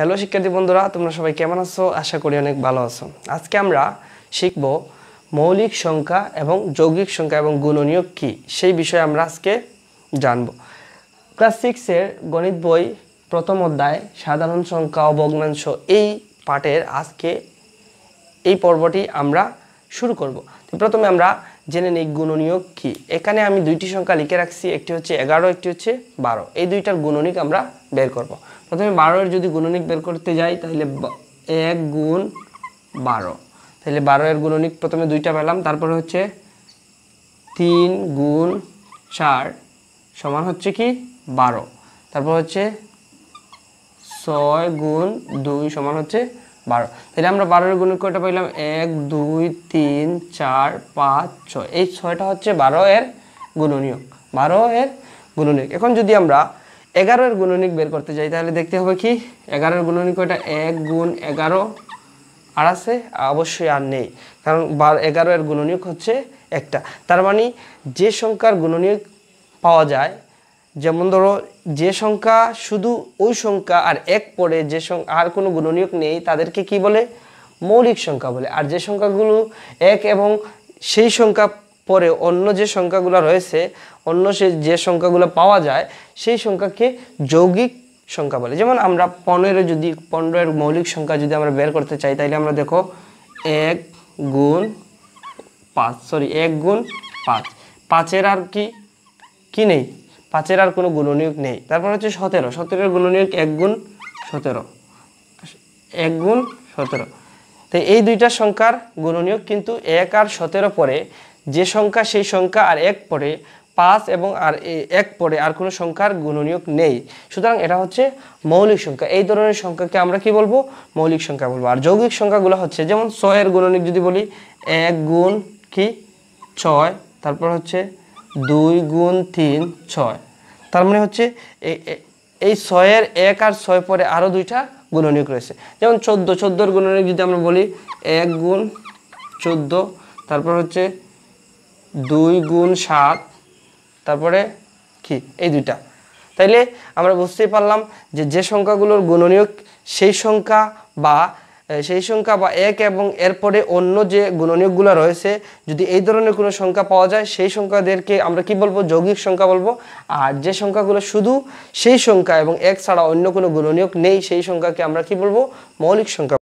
hello শিক্ষার্থী বন্ধুরা তোমরা সবাই কেমন আছো আশা করি অনেক ভালো আছো আজকে আমরা শিখব মৌলিক সংখ্যা এবং যৌগিক সংখ্যা এবং গুণনীয় কী সেই বিষয়ে আমরা আজকে জানব ক্লাস সিক্সের গণিত বই প্রথম অধ্যায় সাধারণ সংখ্যা ও ভগ্নাংশ এই পাঠের আজকে এই পর্বটি আমরা শুরু করব প্রথমে আমরা জেনে নিই গুণনীয় কি এখানে আমি দুইটি সংখ্যা লিখে রাখছি একটি হচ্ছে এগারো একটি হচ্ছে বারো এই দুইটার গুণনীক আমরা বের করব প্রথমে বারোর যদি গুণনিক বের করতে যাই তাহলে এক গুণ বারো তাহলে বারো এর গুণনিক প্রথমে দুইটা পেলাম তারপরে হচ্ছে তিন গুণ চার সমান হচ্ছে কি বারো তারপর হচ্ছে ছয় গুণ দুই সমান হচ্ছে বারো তাহলে আমরা বারোর গুণনিক কয়টা পাইলাম এক দুই তিন চার পাঁচ ছয় এই ছয়টা হচ্ছে বারো এর গুণনীয় বারো এর গুণনীয় এখন যদি আমরা এর গুণনিক বের করতে যাই তাহলে দেখতে হবে কি এগারোর গুণনিক ওইটা এক গুণ এগারো আর আছে অবশ্যই আর নেই কারণ এগারো এর গুণনিক হচ্ছে একটা তার মানে যে সংখ্যার গুণনিক পাওয়া যায় যেমন ধরো যে সংখ্যা শুধু ওই সংখ্যা আর এক পরে যে আর কোনো গুণনীয়ক নেই তাদেরকে কি বলে মৌলিক সংখ্যা বলে আর যে সংখ্যাগুলো এক এবং সেই সংখ্যা পরে অন্য যে সংখ্যাগুলো রয়েছে অন্য সে যে সংখ্যাগুলো পাওয়া যায় সেই সংখ্যাকে যৌগিক সংখ্যা বলে যেমন আমরা পনেরো যদি পনেরোর মৌলিক সংখ্যা যদি আমরা বের করতে চাই তাহলে আমরা দেখো এক গুণ পাঁচ সরি এক গুণ পাঁচ পাঁচের আর কি কি নেই পাঁচের আর কোনো গুণনীয়ক নেই তারপর হচ্ছে সতেরো সতেরোর গুণনীয়ক এক গুণ সতেরো এক গুণ সতেরো তো এই দুইটা সংখ্যার গুণনীয়ক কিন্তু এক আর সতেরো পরে যে সংখ্যা সেই সংখ্যা আর এক পরে পাঁচ এবং আর এক পরে আর কোনো সংখ্যার গুণনীয়ক নেই সুতরাং এটা হচ্ছে মৌলিক সংখ্যা এই ধরনের সংখ্যাকে আমরা কি বলবো মৌলিক সংখ্যা বলবো আর যৌগিক সংখ্যাগুলো হচ্ছে যেমন ছয়ের গুণনীয়ক যদি বলি এক গুণ কি ছয় তারপর হচ্ছে দুই গুণ তিন ছয় তার মানে হচ্ছে এই ছয়ের এক আর ছয় পরে আরও দুইটা গুণনীয়ক রয়েছে যেমন চোদ্দো চোদ্দোর গুণনীয়ক যদি আমরা বলি এক গুণ চোদ্দো তারপর হচ্ছে দুই গুণ সাত তারপরে কি এই দুইটা তাইলে আমরা বুঝতেই পারলাম যে যে সংখ্যাগুলোর গুণনীয়ক সেই সংখ্যা বা সেই সংখ্যা বা এক এবং এরপরে অন্য যে গুণনীয়কগুলো রয়েছে যদি এই ধরনের কোনো সংখ্যা পাওয়া যায় সেই সংখ্যাদেরকে আমরা কি বলবো যৌগিক সংখ্যা বলবো আর যে সংখ্যাগুলো শুধু সেই সংখ্যা এবং এক ছাড়া অন্য কোনো গুণনীয়ক নেই সেই সংখ্যাকে আমরা কি বলবো মৌলিক সংখ্যা